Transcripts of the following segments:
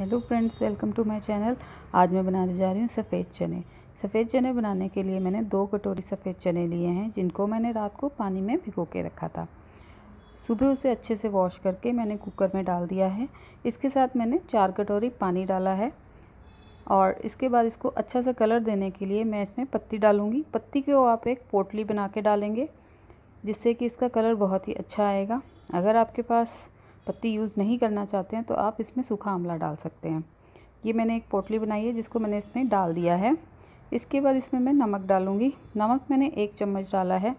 hello friends welcome to my channel आज मैं बनाने जा रही हूँ सफ़ेद चने सफ़ेद चने बनाने के लिए मैंने दो कटोरी सफ़ेद चने लिए हैं जिनको मैंने रात को पानी में भिगो के रखा था सुबह उसे अच्छे से वॉश करके मैंने कुकर में डाल दिया है इसके साथ मैंने चार कटोरी पानी डाला है और इसके बाद इसको अच्छा सा कलर देने के लिए मैं इसमें पत्ती डालूँगी पत्ती को आप एक पोटली बना के डालेंगे जिससे कि इसका कलर बहुत ही अच्छा आएगा अगर आपके पास पत्ती यूज़ नहीं करना चाहते हैं तो आप इसमें सूखा आंवला डाल सकते हैं ये मैंने एक पोटली बनाई है जिसको मैंने इसमें डाल दिया है इसके बाद इसमें मैं नमक डालूँगी नमक मैंने एक चम्मच डाला है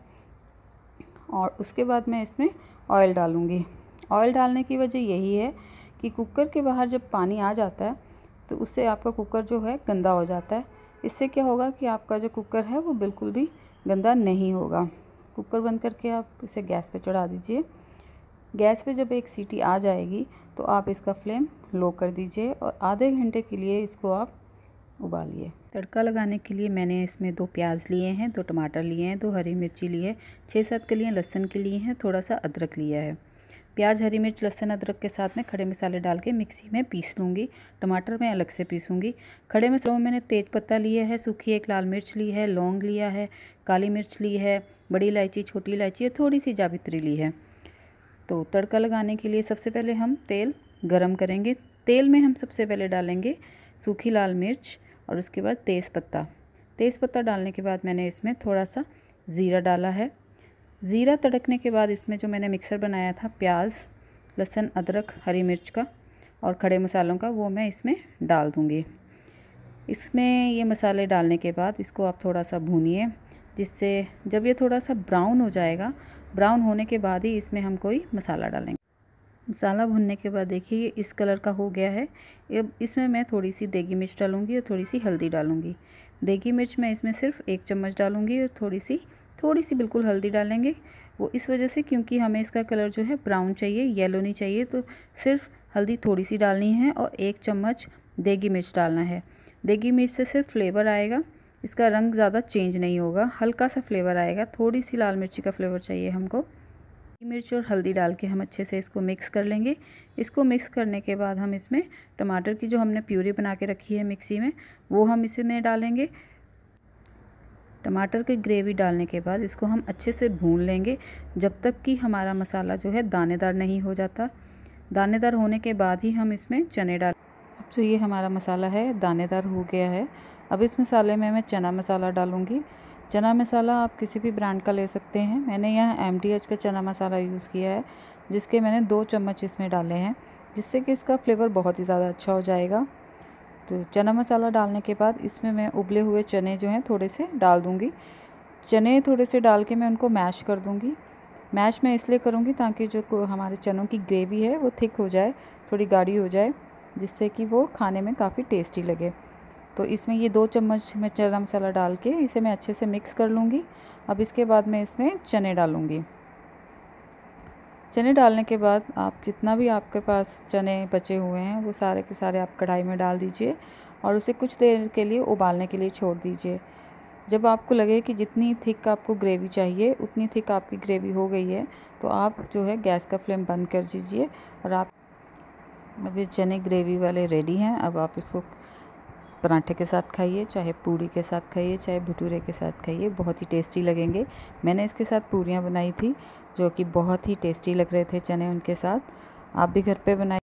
और उसके बाद मैं इसमें ऑयल डालूँगी ऑयल डालने की वजह यही है कि कुकर के बाहर जब पानी आ जाता है तो उससे आपका कुकर जो है गंदा हो जाता है इससे क्या होगा कि आपका जो कुकर है वो बिल्कुल भी गंदा नहीं होगा कुकर बंद करके आप इसे गैस पे चढ़ा दीजिए गैस पे जब एक सीटी आ जाएगी तो आप इसका फ्लेम लो कर दीजिए और आधे घंटे के लिए इसको आप उबालिए तड़का लगाने के लिए मैंने इसमें दो प्याज लिए हैं दो टमाटर लिए हैं दो हरी मिर्ची ली है छः सात के लिए लहसन के लिए हैं थोड़ा सा अदरक लिया है प्याज हरी मिर्च लहसन अदरक के साथ में खड़े मसाले डाल के मिक्सी में पीस लूँगी टमाटर में अलग से पीसूँगी खड़े मसालों में मैंने तेज पत्ता लिया है सूखी एक लाल मिर्च ली है लौंग लिया है काली मिर्च ली है बड़ी इलायची छोटी इलायची थोड़ी सी जावित्री ली है तो तड़का लगाने के लिए सबसे पहले हम तेल गरम करेंगे तेल में हम सबसे पहले डालेंगे सूखी लाल मिर्च और उसके बाद तेज़पत्ता तेज़पत्ता डालने के बाद मैंने इसमें थोड़ा सा ज़ीरा डाला है ज़ीरा तड़कने के बाद इसमें जो मैंने मिक्सर बनाया था प्याज लहसुन अदरक हरी मिर्च का और खड़े मसालों का वो मैं इसमें डाल दूँगी इसमें ये मसाले डालने के बाद इसको आप थोड़ा सा भूनिए जिससे जब ये थोड़ा सा ब्राउन हो जाएगा ब्राउन होने के बाद ही इसमें हम कोई मसाला डालेंगे मसाला भुनने के बाद देखिए ये इस कलर का हो गया है अब इसमें मैं थोड़ी सी देगी मिर्च डालूंगी और थोड़ी सी हल्दी डालूंगी देगी मिर्च मैं इसमें सिर्फ एक चम्मच डालूंगी और थोड़ी सी थोड़ी सी बिल्कुल हल्दी डालेंगे वो इस वजह से क्योंकि हमें इसका कलर जो है ब्राउन चाहिए येलो नहीं चाहिए तो सिर्फ हल्दी थोड़ी सी डालनी है और एक चम्मच देगी मिर्च डालना है देगी मिर्च से सिर्फ फ्लेवर आएगा इसका रंग ज़्यादा चेंज नहीं होगा हल्का सा फ्लेवर आएगा थोड़ी सी लाल मिर्ची का फ्लेवर चाहिए हमको मिर्च और हल्दी डाल के हम अच्छे से इसको मिक्स कर लेंगे इसको मिक्स करने के बाद हम इसमें टमाटर की जो हमने प्यूरी बना के रखी है मिक्सी में वो हम इसमें में डालेंगे टमाटर की ग्रेवी डालने के बाद इसको हम अच्छे से भून लेंगे जब तक कि हमारा मसाला जो है दानेदार नहीं हो जाता दानेदार होने के बाद ही हम इसमें चने डाल अब जो ये हमारा मसाला है दानेदार हो गया है अब इस मसाले में मैं चना मसाला डालूँगी चना मसाला आप किसी भी ब्रांड का ले सकते हैं मैंने यहाँ एम का चना मसाला यूज़ किया है जिसके मैंने दो चम्मच इसमें डाले हैं जिससे कि इसका फ्लेवर बहुत ही ज़्यादा अच्छा हो जाएगा तो चना मसाला डालने के बाद इसमें मैं उबले हुए चने जो हैं थोड़े से डाल दूँगी चने थोड़े से डाल के मैं उनको मैश कर दूँगी मैश मैं इसलिए करूँगी ताकि जो हमारे चनों की ग्रेवी है वो थिक हो जाए थोड़ी गाढ़ी हो जाए जिससे कि वो खाने में काफ़ी टेस्टी लगे तो इसमें ये दो चम्मच मैं चना मसाला डाल के इसे मैं अच्छे से मिक्स कर लूँगी अब इसके बाद मैं इसमें चने डालूँगी चने डालने के बाद आप जितना भी आपके पास चने बचे हुए हैं वो सारे के सारे आप कढ़ाई में डाल दीजिए और उसे कुछ देर के लिए उबालने के लिए छोड़ दीजिए जब आपको लगे कि जितनी थिक आपको ग्रेवी चाहिए उतनी थिक आपकी ग्रेवी हो गई है तो आप जो है गैस का फ्लेम बंद कर दीजिए और आप अब ये चने ग्रेवी वाले रेडी हैं अब आप इसको पराठे के साथ खाइए चाहे पूड़ी के साथ खाइए चाहे भटूरे के साथ खाइए बहुत ही टेस्टी लगेंगे मैंने इसके साथ पूरियाँ बनाई थी जो कि बहुत ही टेस्टी लग रहे थे चने उनके साथ आप भी घर पर बनाए